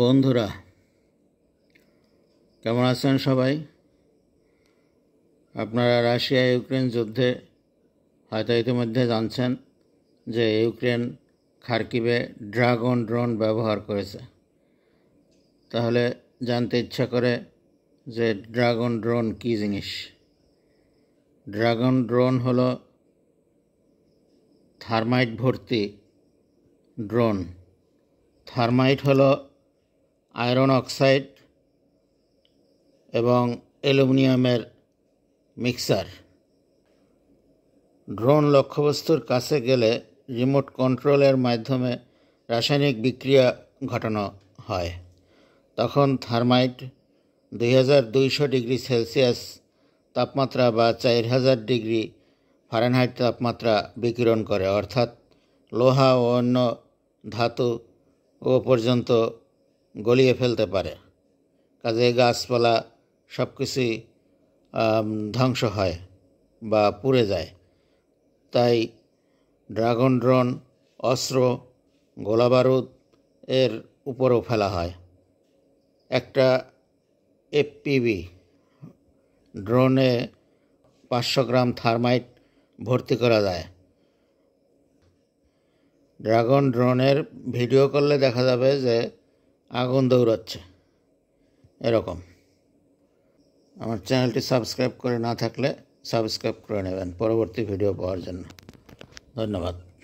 বন্ধুরা কেমন আছেন সবাই আপনারা রাশিয়া ইউক্রেন যুদ্ধে হয়তো ইতিমধ্যে জানছেন যে ইউক্রেন খার্কিবে ড্রাগন ড্রোন ব্যবহার করেছে তাহলে জানতে ইচ্ছা করে যে ড্রাগন ড্রোন কী জিনিস ড্রাগন ড্রোন হলো থার্মাইট ভর্তি ড্রোন থার্মাইট হলো আয়রন অক্সাইড এবং অ্যালুমিনিয়ামের মিক্সার ড্রোন লক্ষ্যবস্তুর কাছে গেলে রিমোট কন্ট্রোলের মাধ্যমে রাসায়নিক বিক্রিয়া ঘটানো হয় তখন থার্মাইট দুই হাজার দুইশো ডিগ্রি সেলসিয়াস তাপমাত্রা বা চার হাজার ডিগ্রি ফারেনহাইট তাপমাত্রা বিকিরণ করে অর্থাৎ লোহা ও অন্য ধাতু ও পর্যন্ত গলিয়ে ফেলতে পারে কাজে গাছপালা সব কিছুই ধ্বংস হয় বা পুড়ে যায় তাই ড্রাগন ড্রন অস্ত্র গোলা বারুদ এর উপরেও ফেলা হয় একটা এপিবি ড্রোনে পাঁচশো গ্রাম থার্মাইট ভর্তি করা যায় ড্রাগন ড্রোনের ভিডিও করলে দেখা যাবে যে আগুন দৌড়াচ্ছে এরকম আমার চ্যানেলটি সাবস্ক্রাইব করে না থাকলে সাবস্ক্রাইব করে নেবেন পরবর্তী ভিডিও পাওয়ার জন্য ধন্যবাদ